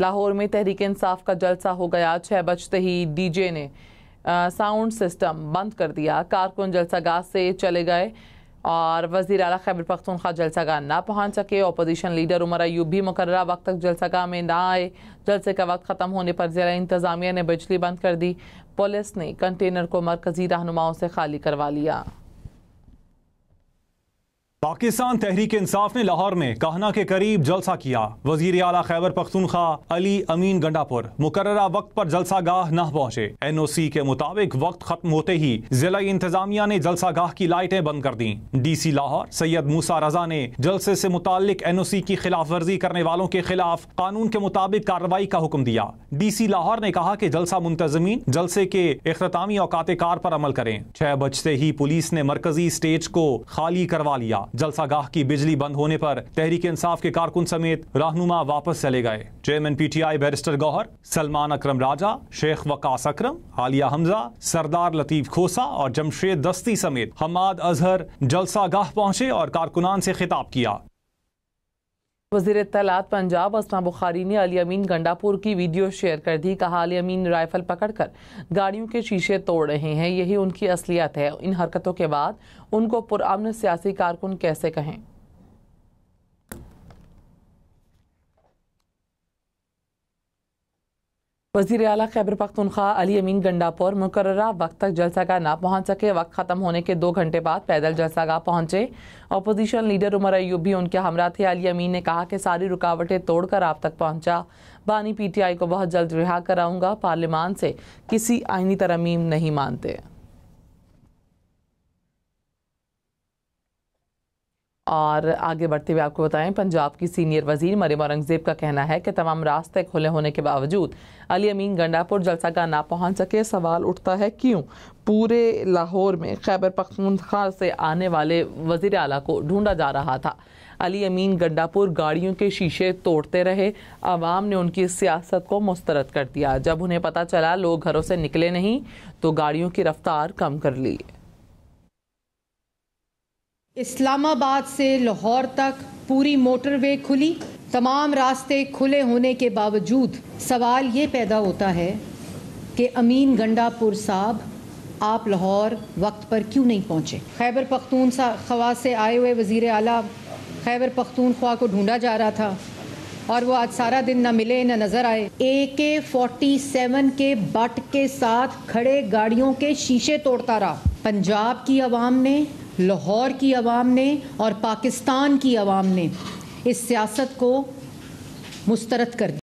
लाहौर में तहरीक इंसाफ का जलसा हो गया छः बजते ही डीजे ने साउंड सिस्टम बंद कर दिया कारकुन जलसागाह से चले गए और वजीर अला खैबर पख्तूनखा जलसागाह ना पहुँच सके अपोजिशन लीडर उमर अयूब भी मुकर्रा वक्त तक जलसागाह में ना आए जलसे का वक्त ख़त्म होने पर ज़िला इंतज़ामिया ने बिजली बंद कर दी पुलिस ने कंटेनर को मरकज़ी रहनुमाओं से खाली करवा लिया पाकिस्तान तहरीक इंसाफ ने लाहौर में कहना के करीब जलसा किया वजीर अला खैबर पख्तूनखा अली अमीन गंडापुर मुकर्रा वक्त पर जलसा गाह न पहुंचे एन ओ सी के मुताबिक वक्त खत्म होते ही जिला इंतजामिया ने जलसा गाह की लाइटें बंद कर दी डी सी लाहौर सैयद मूसा रजा ने जलसे से मुतालिक एन ओ सी की खिलाफ वर्जी करने वालों के खिलाफ कानून के मुताबिक कार्रवाई का हुक्म दिया डी सी लाहौर ने कहा की जलसा मुंतजमी जलसे के अख्तामी औकात कार पर अमल करें छह बजते ही पुलिस ने मरकजी स्टेज को खाली करवा लिया जलसागाह की बिजली बंद होने पर तहरीक इंसाफ के कारकुन समेत रहनुमा वापस चले गए चेयरमैन पीटीआई बैरिस्टर गौहर सलमान अक्रम राजा शेख वकास अक्रम आलिया हमजा सरदार लतीफ खोसा और जमशेद दस्ती समेत हमाद अजहर जलसागाह पहुंचे और कारकुनान से खिताब किया वजीर तलात पंजाब असमा बुखारी ने अली अमीन गंडापुर की वीडियो शेयर कर दी कहा अली अमीन राइफल पकड़कर गाड़ियों के शीशे तोड़ रहे हैं यही उनकी असलियत है इन हरकतों के बाद उनको पुरान सियासी कारकुन कैसे कहें वजीर अला खैबर पख्तनख्वा अली अमीन गंडापुर मुकर्रा वक्त तक जलसा गाह ना पहुंच सके वक्त ख़त्म होने के दो घंटे बाद पैदल जलसा गाह पहुंचे अपोजिशन लीडर उमर अयूब भी उनके हमरा थे अली अमीन ने कहा कि सारी रुकावटें तोड़कर आप तक पहुंचा बानी पीटीआई को बहुत जल्द रिहा कराऊंगा पार्लियामान से किसी आइनी तरमीम नहीं मानते और आगे बढ़ते हुए आपको बताएं पंजाब की सीनियर वजीर मरियम औरंगजेब का कहना है कि तमाम रास्ते खुले होने के बावजूद अली अमीन गंडापुर जलसा का ना पहुंच सके सवाल उठता है क्यों पूरे लाहौर में खैबर पख्तूनख्वा से आने वाले वजीर अला को ढूंढा जा रहा था अली अमीन गंडापुर गाड़ियों के शीशे तोड़ते रहे आवाम ने उनकी सियासत को मुस्तरद कर दिया जब उन्हें पता चला लोग घरों से निकले नहीं तो गाड़ियों की रफ्तार कम कर ली इस्लामाबाद से लाहौर तक पूरी मोटरवे खुली तमाम रास्ते खुले होने के बावजूद सवाल ये पैदा होता है कि अमीन गंडापुर साहब आप लाहौर वक्त पर क्यों नहीं पहुँचे खैबर पख्तून खवा से आए हुए वज़ी अला खैबर पख्तून ख्वा को ढूंढा जा रहा था और वो आज सारा दिन ना मिले ना नज़र आए ए के फोर्टी सेवन के बट के साथ खड़े गाड़ियों के शीशे तोड़ता रहा पंजाब की आवाम ने लाहौर की आवाम ने और पाकिस्तान की आवाम ने इस सियासत को मुस्तरद कर दिया